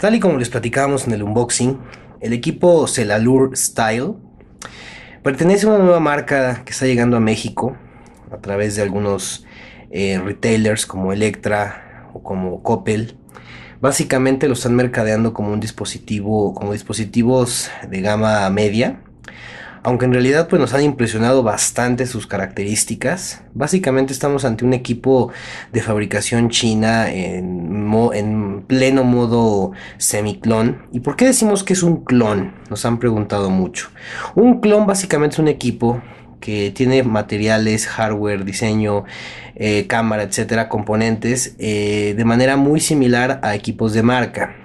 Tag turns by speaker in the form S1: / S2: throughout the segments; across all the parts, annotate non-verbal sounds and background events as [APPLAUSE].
S1: Tal y como les platicábamos en el unboxing, el equipo Celalur Style pertenece a una nueva marca que está llegando a México a través de algunos eh, retailers como Electra o como Coppel. Básicamente lo están mercadeando como un dispositivo, como dispositivos de gama media, aunque en realidad pues, nos han impresionado bastante sus características, básicamente estamos ante un equipo de fabricación china en, pleno modo semiclón. ¿Y por qué decimos que es un clon? Nos han preguntado mucho. Un clon básicamente es un equipo que tiene materiales, hardware, diseño, eh, cámara, etcétera, componentes, eh, de manera muy similar a equipos de marca.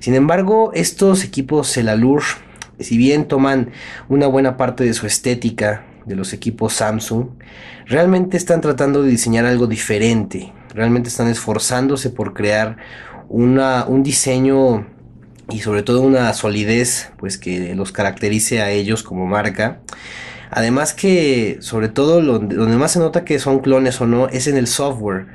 S1: Sin embargo, estos equipos Celalur si bien toman una buena parte de su estética de los equipos Samsung, realmente están tratando de diseñar algo diferente, realmente están esforzándose por crear una, un diseño y sobre todo una solidez pues que los caracterice a ellos como marca. Además que sobre todo donde más se nota que son clones o no es en el software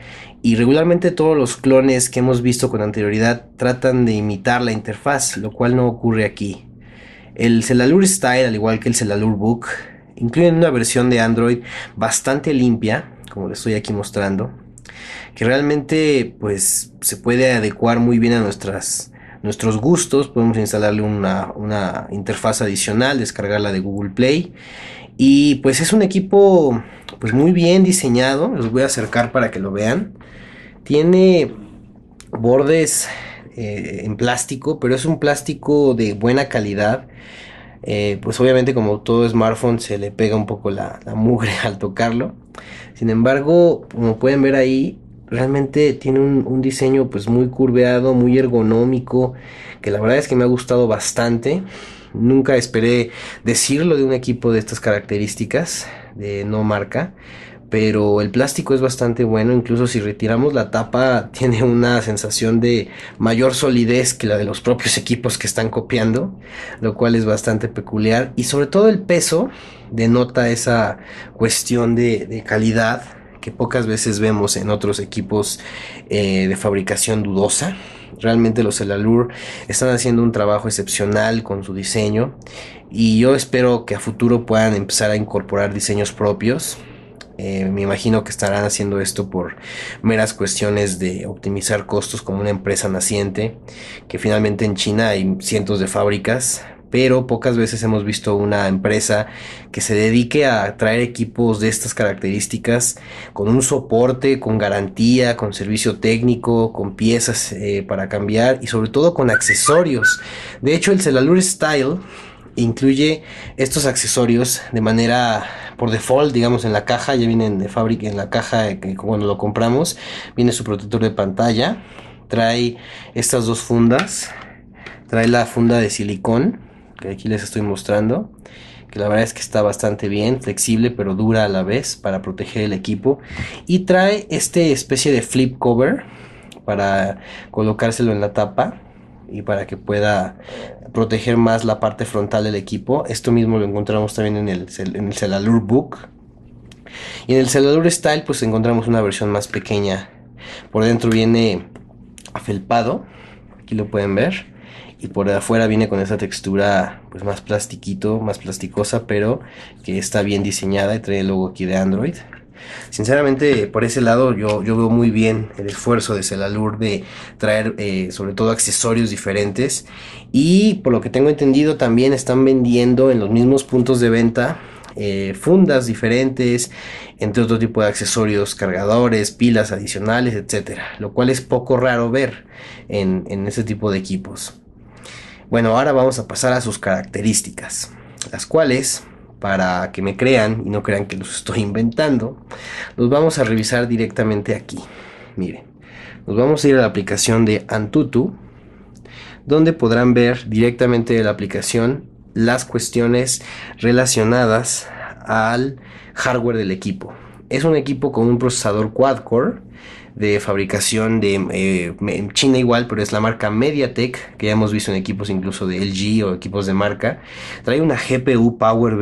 S1: y regularmente todos los clones que hemos visto con anterioridad tratan de imitar la interfaz, lo cual no ocurre aquí. El Celalur Style, al igual que el Celalur Book, incluyen una versión de Android bastante limpia, como les estoy aquí mostrando, que realmente pues se puede adecuar muy bien a nuestras nuestros gustos, podemos instalarle una, interfaz adicional, descargarla de Google Play y pues es un equipo pues muy bien diseñado, los voy a acercar para que lo vean. Tiene bordes eh, en plástico, pero es un plástico de buena calidad. Eh, pues obviamente como todo smartphone se le pega un poco la, mugre [LAUGHS] al tocarlo. Sin embargo, como pueden ver ahí, realmente tiene un, un, diseño pues muy curveado, muy ergonómico, que la verdad es que me ha gustado bastante. Nunca esperé decirlo de un equipo de estas características, de no marca, pero el plástico es bastante bueno, incluso si retiramos la tapa [LAUGHS] tiene una sensación de mayor solidez que la de los propios equipos que están copiando, lo cual es bastante peculiar y sobre todo el peso denota esa cuestión de, calidad que pocas veces vemos en otros equipos eh, de fabricación dudosa. Realmente los Elalur están haciendo un trabajo excepcional con su diseño y yo espero que a futuro puedan empezar a incorporar diseños propios eh, me imagino que estarán haciendo esto por meras cuestiones de optimizar costos como una empresa naciente, que finalmente en China hay cientos de fábricas, pero pocas veces hemos visto una empresa que se dedique a traer equipos de estas características con un soporte, con garantía, con servicio técnico, con piezas eh, para cambiar y sobre todo con accesorios. De hecho, el Celalure Style incluye estos accesorios de manera por default, digamos, en la caja, ya vienen de fábrica en la caja que cuando lo compramos, viene su protector de pantalla, trae estas dos fundas, trae la funda de silicón, que aquí les estoy mostrando, que la verdad es que está bastante bien, flexible pero dura a la vez para proteger el equipo, y trae este especie de flip cover para colocárselo en la tapa y para que pueda proteger más la parte frontal del equipo. Esto mismo lo encontramos también en el, en Celalur Book. Y en el Celalur Style pues encontramos una versión más pequeña. Por dentro viene afelpado, aquí lo pueden ver. Y por afuera viene con esa textura pues más plastiquito, más plasticosa, pero que está bien diseñada y trae el logo aquí de Android. Sinceramente, por ese lado, yo, veo muy bien el esfuerzo de Celalur de traer eh, sobre todo accesorios diferentes. Y por lo que tengo entendido, también están vendiendo en los mismos puntos de venta eh, fundas diferentes, entre otro tipo de accesorios, cargadores, pilas adicionales, etcétera, lo cual es poco raro ver en este tipo de equipos. Bueno, ahora vamos a pasar a sus características, las cuales para que me crean y no crean que los estoy inventando, los vamos a revisar directamente aquí. Miren, nos vamos a ir a la aplicación de Antutu, donde podrán ver directamente de la aplicación las cuestiones relacionadas al hardware del equipo. Es un equipo con un procesador quad-core de fabricación de eh, China igual, pero es la marca MediaTek, que ya hemos visto en equipos incluso de LG o equipos de marca. Trae una GPU Power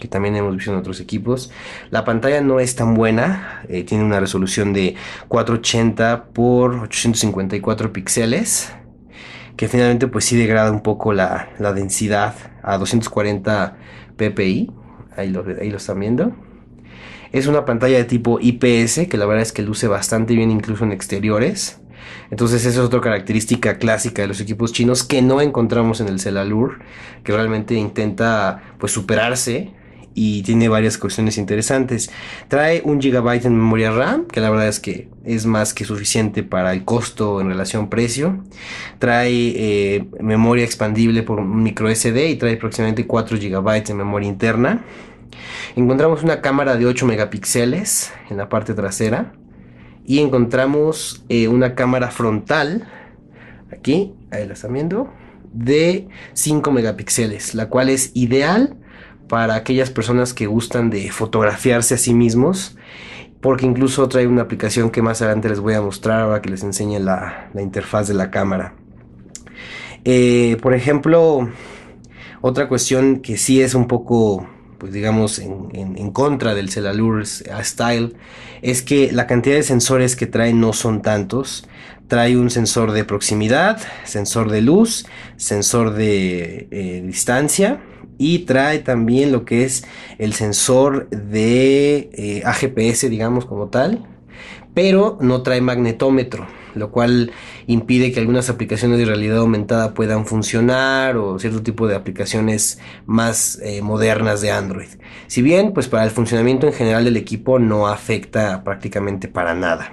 S1: que también hemos visto en otros equipos. La pantalla no es tan buena, eh, tiene una resolución de 480 por 854 píxeles que finalmente pues sí degrada un poco la, densidad a 240 ppi. Ahí ahí lo están viendo. Es una pantalla de tipo IPS, que la verdad es que luce bastante bien incluso en exteriores. Entonces esa es otra característica clásica de los equipos chinos que no encontramos en el Celalur, que realmente intenta pues superarse y tiene varias cuestiones interesantes. Trae un gigabyte en memoria RAM, que la verdad es que es más que suficiente para el costo en relación precio. Trae eh, memoria expandible por micro SD y trae aproximadamente 4 gigabytes de memoria interna. Encontramos una cámara de 8 megapíxeles en la parte trasera y encontramos eh, una cámara frontal, aquí, ahí la viendo, de 5 megapíxeles, la cual es ideal para aquellas personas que gustan de fotografiarse a sí mismos, porque incluso trae una aplicación que más adelante les voy a mostrar ahora que les enseñe la, interfaz de la cámara. Eh, por ejemplo, otra cuestión que sí es un poco pues, digamos, en, contra del Celalures Style, es que la cantidad de sensores que trae no son tantos. Trae un sensor de proximidad, sensor de luz, sensor de eh, distancia y trae también lo que es el sensor de eh, AGPS, digamos como tal, pero no trae magnetómetro lo cual impide que algunas aplicaciones de realidad aumentada puedan funcionar o cierto tipo de aplicaciones más eh, modernas de Android. Si bien, pues para el funcionamiento en general del equipo no afecta prácticamente para nada.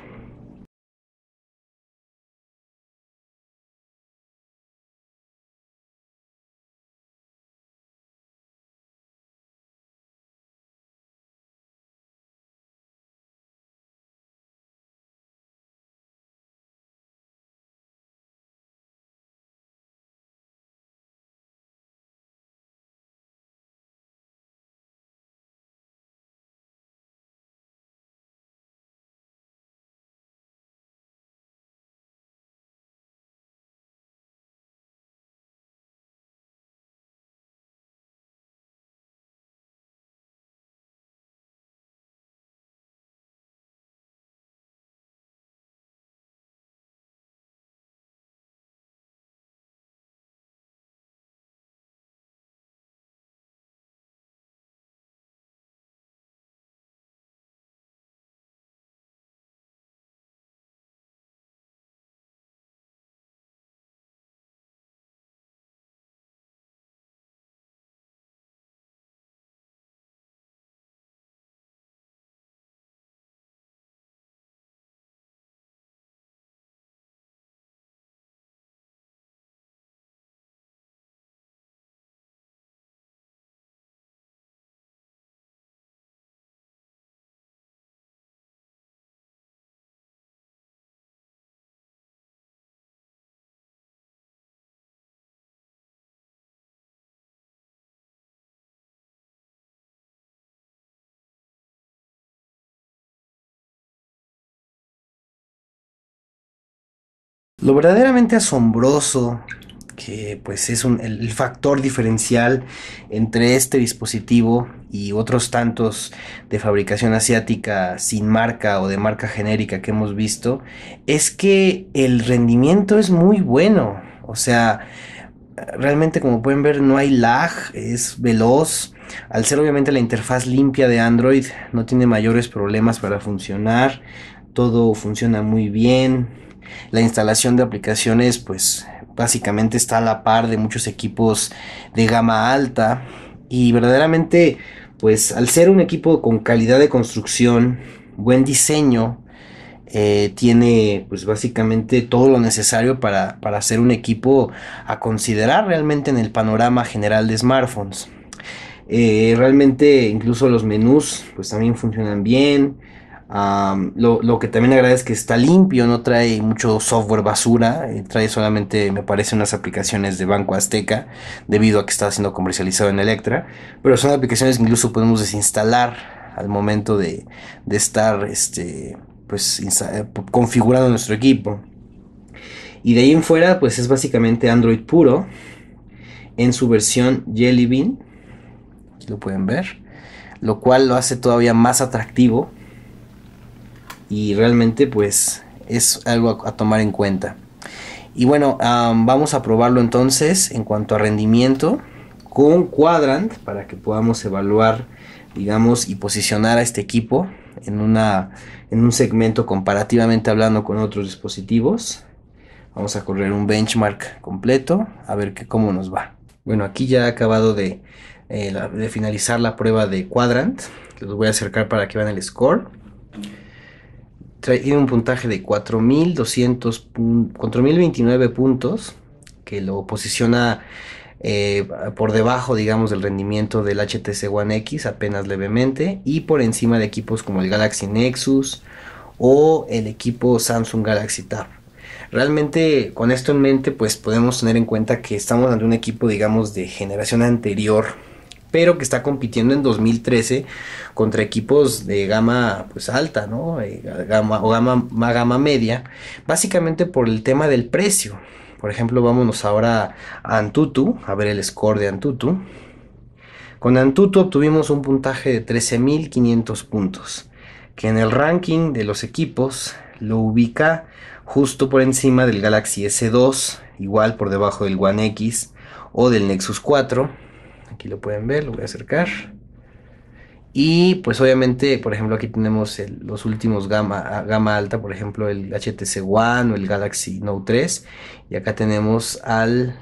S1: Lo verdaderamente asombroso que pues es el factor diferencial entre este dispositivo y otros tantos de fabricación asiática sin marca o de marca genérica que hemos visto, es que el rendimiento es muy bueno. O sea, realmente como pueden ver no hay lag, es veloz. Al ser obviamente la interfaz limpia de Android, no tiene mayores problemas para funcionar. Todo funciona muy bien la instalación de aplicaciones pues básicamente está a la par de muchos equipos de gama alta y verdaderamente pues al ser un equipo con calidad de construcción, buen diseño, eh, tiene pues básicamente todo lo necesario para, para ser un equipo a considerar realmente en el panorama general de smartphones. Eh, realmente incluso los menús pues también funcionan bien, lo, que también agradezco es que está limpio, no trae mucho software basura, eh, trae solamente, me parece, unas aplicaciones de Banco Azteca, debido a que está siendo comercializado en Electra, pero son aplicaciones que incluso podemos desinstalar al momento de, estar este, pues, eh, configurando nuestro equipo. Y de ahí en fuera, pues es básicamente Android puro en su versión Jelly Bean, lo pueden ver, lo cual lo hace todavía más atractivo y realmente pues es algo a, tomar en cuenta. Y bueno, vamos a probarlo entonces en cuanto a rendimiento con Quadrant para que podamos evaluar, digamos, y posicionar a este equipo en, una, en un segmento comparativamente hablando con otros dispositivos. Vamos a correr un benchmark completo a ver que, cómo nos va. Bueno, aquí ya he acabado de, eh, de finalizar la prueba de Quadrant. Los voy a acercar para que vean el score tiene un puntaje de 4.200, 4.029 puntos, que lo posiciona eh, por debajo, digamos, del rendimiento del HTC One X, apenas levemente, y por encima de equipos como el Galaxy Nexus o el equipo Samsung Galaxy Tab. Realmente con esto en mente, pues podemos tener en cuenta que estamos ante un equipo, digamos, de generación anterior pero que está compitiendo en 2013 contra equipos de gama pues alta, ¿no? Eh, gama, o gama, gama media, básicamente por el tema del precio. Por ejemplo, vámonos ahora a Antutu, a ver el score de Antutu. Con Antutu obtuvimos un puntaje de 13.500 puntos, que en el ranking de los equipos lo ubica justo por encima del Galaxy S2, igual por debajo del One X o del Nexus 4 Aquí lo pueden ver, lo voy a acercar. Y pues obviamente, por ejemplo, aquí tenemos los últimos gama, gama alta, por ejemplo, el HTC One o el Galaxy Note 3. Y acá tenemos al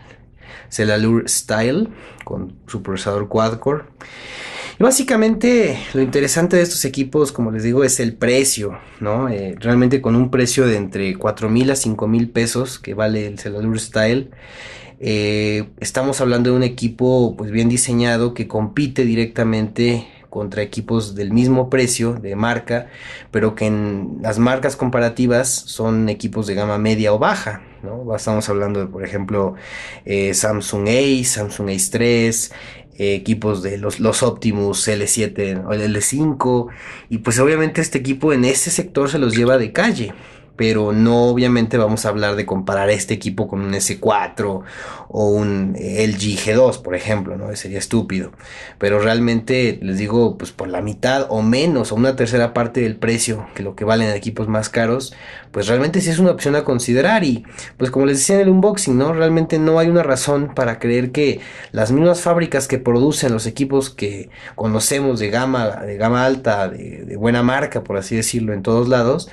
S1: Celalure Style con su procesador quad básicamente lo interesante de estos equipos, como les digo, es el precio, ¿no? Eh, realmente con un precio de entre 4.000 a 5.000 pesos que vale el Celalure Style. Eh, estamos hablando de un equipo pues bien diseñado que compite directamente contra equipos del mismo precio de marca, pero que en las marcas comparativas son equipos de gama media o baja. ¿no? Estamos hablando de, por ejemplo, eh, Samsung A Samsung a 3, eh, equipos de los, Optimus L7 o L5, y pues obviamente este equipo en ese sector se los lleva de calle pero no obviamente vamos a hablar de comparar este equipo con un S4 o un eh, LG G2, por ejemplo, ¿no? Sería estúpido. Pero realmente les digo, pues por la mitad o menos, o una tercera parte del precio que lo que valen equipos más caros, pues realmente sí es una opción a considerar. Y pues como les decía en el unboxing, ¿no? Realmente no hay una razón para creer que las mismas fábricas que producen los equipos que conocemos de gama, de gama alta, de, de buena marca, por así decirlo, en todos lados,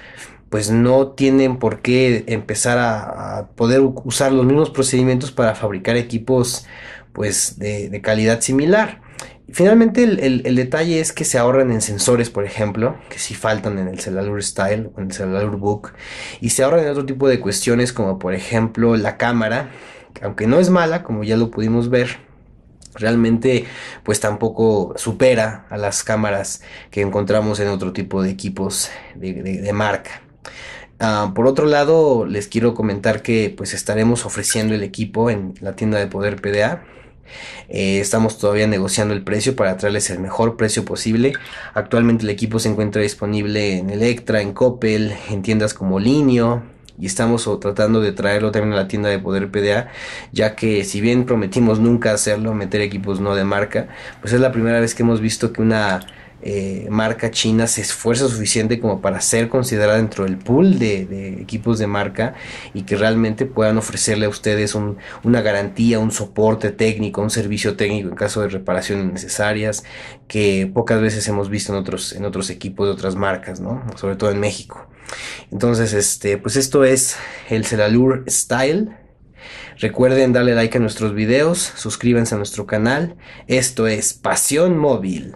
S1: pues no tienen por qué empezar a, poder usar los mismos procedimientos para fabricar equipos pues de, calidad similar. Finalmente, el, detalle es que se ahorran en sensores, por ejemplo, que si faltan en el Cellular Style o en el Cellular Book, y se ahorran en otro tipo de cuestiones, como por ejemplo la cámara, aunque no es mala, como ya lo pudimos ver, realmente pues tampoco supera a las cámaras que encontramos en otro tipo de equipos de marca. Ah, por otro lado, les quiero comentar que pues estaremos ofreciendo el equipo en la tienda de Poder PDA. Eh, estamos todavía negociando el precio para traerles el mejor precio posible. Actualmente el equipo se encuentra disponible en Electra, en Coppel, en tiendas como Linio, y estamos tratando de traerlo también a la tienda de Poder PDA, ya que si bien prometimos nunca hacerlo, meter equipos no de marca, pues es la primera vez que hemos visto que una eh, marca china se esfuerza suficiente como para ser considerada dentro del pool de, equipos de marca y que realmente puedan ofrecerle a ustedes una garantía, un soporte técnico, un servicio técnico en caso de reparaciones necesarias que pocas veces hemos visto en otros, en otros equipos de otras marcas, ¿no? sobre todo en México. Entonces, este, pues esto es el Celalur Style. Recuerden darle like a nuestros videos, suscríbanse a nuestro canal. Esto es Pasión Móvil.